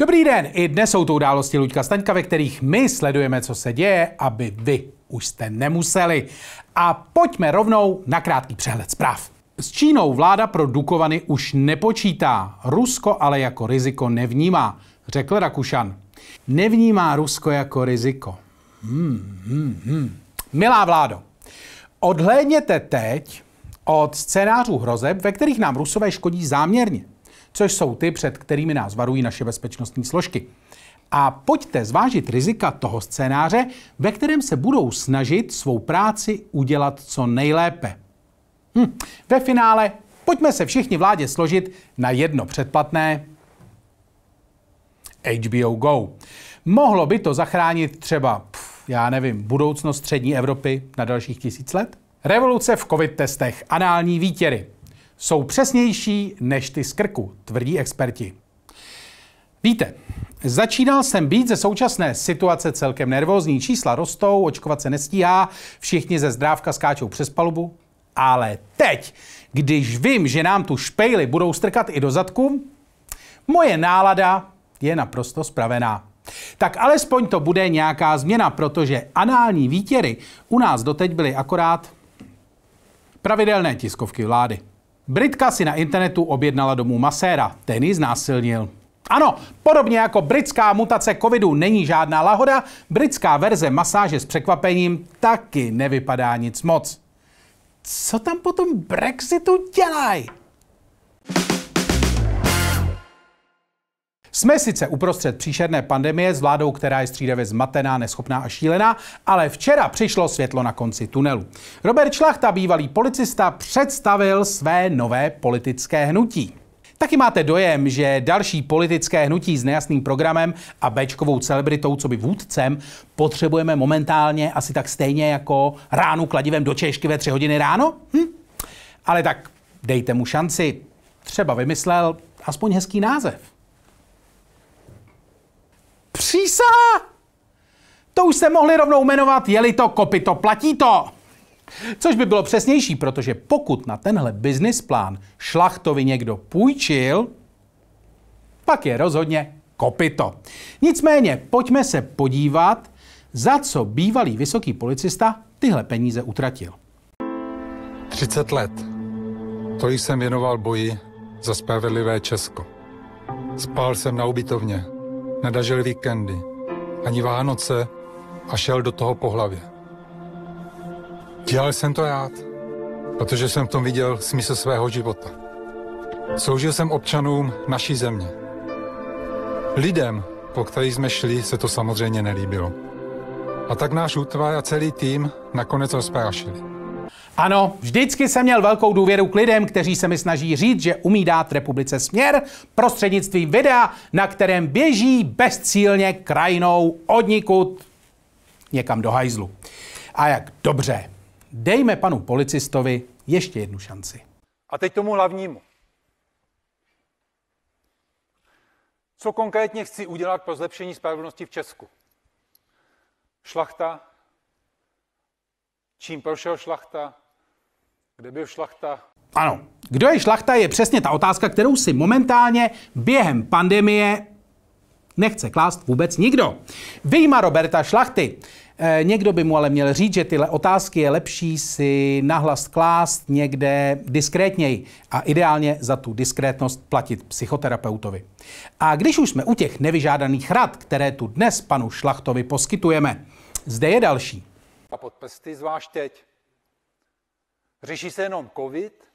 Dobrý den, i dnes jsou to události Luďka Staňka, ve kterých my sledujeme, co se děje, aby vy už jste nemuseli. A pojďme rovnou na krátký přehled zpráv. S Čínou vláda pro Dukovany už nepočítá, Rusko ale jako riziko nevnímá, řekl Rakušan. Nevnímá Rusko jako riziko. Hmm, hmm, hmm. Milá vládo, odhlédněte teď od scénářů hrozeb, ve kterých nám Rusové škodí záměrně což jsou ty, před kterými nás varují naše bezpečnostní složky. A pojďte zvážit rizika toho scénáře, ve kterém se budou snažit svou práci udělat co nejlépe. Hm. Ve finále pojďme se všichni vládě složit na jedno předplatné HBO Go. Mohlo by to zachránit třeba, pf, já nevím, budoucnost střední Evropy na dalších tisíc let? Revoluce v covid testech, anální výtěry, jsou přesnější než ty z krku, tvrdí experti. Víte, začínal jsem být ze současné situace celkem nervózní. Čísla rostou, očkovat se nestíhá, všichni ze zdrávka skáčou přes palubu. Ale teď, když vím, že nám tu špejly budou strkat i do zadku, moje nálada je naprosto spravená. Tak alespoň to bude nějaká změna, protože anální výtěry u nás doteď byly akorát pravidelné tiskovky vlády. Britka si na internetu objednala domů maséra, ten ji znásilnil. Ano, podobně jako britská mutace covidu není žádná lahoda, britská verze masáže s překvapením taky nevypadá nic moc. Co tam potom Brexitu dělají? Jsme sice uprostřed příšerné pandemie s vládou, která je střídavě zmatená, neschopná a šílená, ale včera přišlo světlo na konci tunelu. Robert Šlachta, bývalý policista, představil své nové politické hnutí. Taky máte dojem, že další politické hnutí s nejasným programem a bečkovou celebritou, co by vůdcem, potřebujeme momentálně asi tak stejně jako ránu kladivem do Češky ve tři hodiny ráno? Hm? Ale tak dejte mu šanci. Třeba vymyslel aspoň hezký název třísá? To už se mohli rovnou jmenovat, jeli to kopy to, platí to. Což by bylo přesnější, protože pokud na tenhle business plán šlachtovi někdo půjčil, pak je rozhodně kopito. Nicméně, pojďme se podívat, za co bývalý vysoký policista tyhle peníze utratil. 30 let. To jsem věnoval boji za spravedlivé Česko. Spál jsem na ubytovně, nedažil víkendy, ani Vánoce a šel do toho po hlavě. Dělal jsem to rád, protože jsem v tom viděl smysl svého života. Soužil jsem občanům naší země. Lidem, po kterých jsme šli, se to samozřejmě nelíbilo. A tak náš útvar a celý tým nakonec rozprášili. Ano, vždycky jsem měl velkou důvěru k lidem, kteří se mi snaží říct, že umí dát republice směr prostřednictvím videa, na kterém běží bezcílně krajinou odnikud někam do hajzlu. A jak dobře, dejme panu policistovi ještě jednu šanci. A teď tomu hlavnímu. Co konkrétně chci udělat pro zlepšení spravedlnosti v Česku? Šlachta čím prošel šlachta, kde byl šlachta. Ano, kdo je šlachta je přesně ta otázka, kterou si momentálně během pandemie nechce klást vůbec nikdo. Vyjma Roberta Šlachty. Eh, někdo by mu ale měl říct, že tyhle otázky je lepší si nahlas klást někde diskrétněji a ideálně za tu diskrétnost platit psychoterapeutovi. A když už jsme u těch nevyžádaných rad, které tu dnes panu Šlachtovi poskytujeme, zde je další a pod prsty, zvlášť teď. Řeší se jenom covid,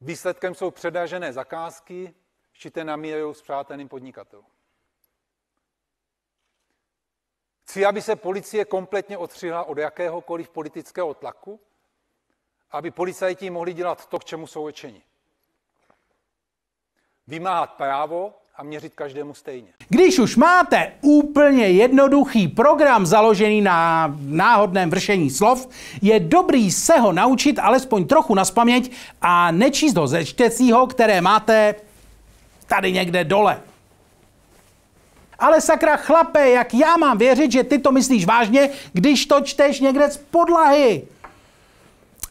výsledkem jsou předážené zakázky, šité na míru s přáteným podnikatelům. Chci, aby se policie kompletně odstřihla od jakéhokoliv politického tlaku, aby policajti mohli dělat to, k čemu jsou učeni. Vymáhat právo a měřit každému stejně. Když už máte úplně jednoduchý program založený na náhodném vršení slov, je dobrý se ho naučit alespoň trochu naspaměť a nečíst ho ze čtecího, které máte tady někde dole. Ale sakra chlape, jak já mám věřit, že ty to myslíš vážně, když to čteš někde z podlahy?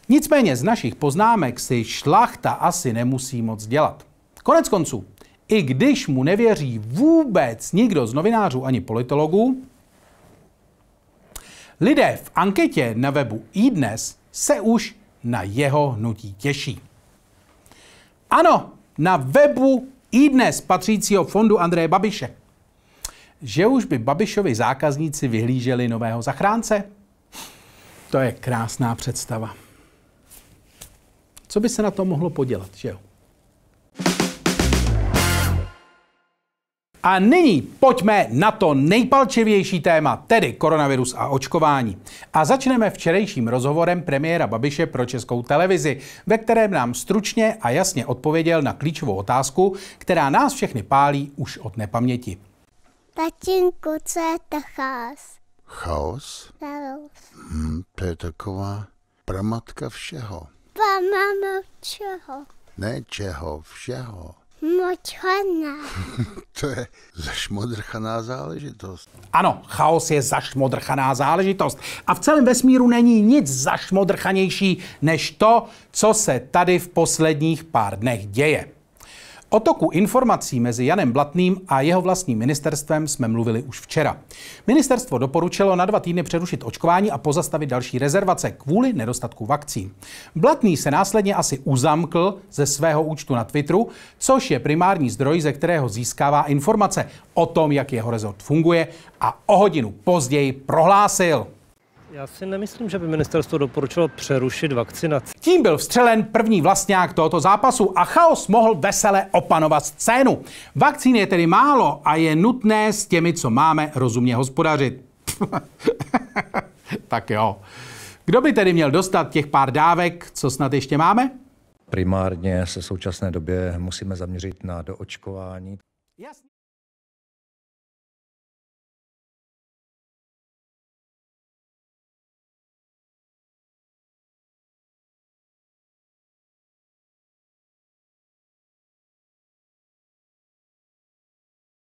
Nicméně z našich poznámek si šlachta asi nemusí moc dělat. Konec konců, i když mu nevěří vůbec nikdo z novinářů ani politologů, lidé v anketě na webu iDnes se už na jeho hnutí těší. Ano, na webu iDnes patřícího fondu Andreje Babiše. Že už by Babišovi zákazníci vyhlíželi nového zachránce? To je krásná představa. Co by se na to mohlo podělat, že jo? A nyní pojďme na to nejpalčivější téma, tedy koronavirus a očkování. A začneme včerejším rozhovorem premiéra Babiše pro českou televizi, ve kterém nám stručně a jasně odpověděl na klíčovou otázku, která nás všechny pálí už od nepaměti. Tatínku, co je to chaos? Chaos? Chaos. Hmm, to je taková pramatka všeho. Pamama všeho. Ne čeho, všeho. Močvaná. to je zašmodrchaná záležitost. Ano, chaos je zašmodrchaná záležitost. A v celém vesmíru není nic zašmodrchanější než to, co se tady v posledních pár dnech děje. O toku informací mezi Janem Blatným a jeho vlastním ministerstvem jsme mluvili už včera. Ministerstvo doporučilo na dva týdny přerušit očkování a pozastavit další rezervace kvůli nedostatku vakcín. Blatný se následně asi uzamkl ze svého účtu na Twitteru, což je primární zdroj, ze kterého získává informace o tom, jak jeho rezort funguje a o hodinu později prohlásil. Já si nemyslím, že by ministerstvo doporučilo přerušit vakcinaci. Tím byl vstřelen první vlastňák tohoto zápasu a chaos mohl vesele opanovat scénu. Vakcín je tedy málo a je nutné s těmi, co máme, rozumně hospodařit. tak jo. Kdo by tedy měl dostat těch pár dávek, co snad ještě máme? Primárně se v současné době musíme zaměřit na doočkování. Jasně.